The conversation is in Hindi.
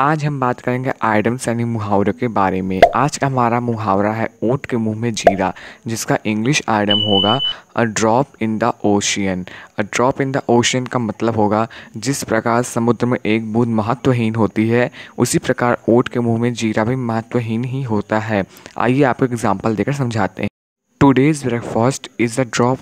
आज हम बात करेंगे आइडम्स यानी मुहावरों के बारे में आज का हमारा मुहावरा है ओट के मुंह में जीरा जिसका इंग्लिश आइडम होगा a drop in the ocean a drop in the ocean का मतलब होगा जिस प्रकार समुद्र में एक बूंद महत्वहीन होती है उसी प्रकार ओट के मुंह में जीरा भी महत्वहीन ही होता है आइए आपको एग्जाम्पल देकर समझाते हैं today's breakfast is a drop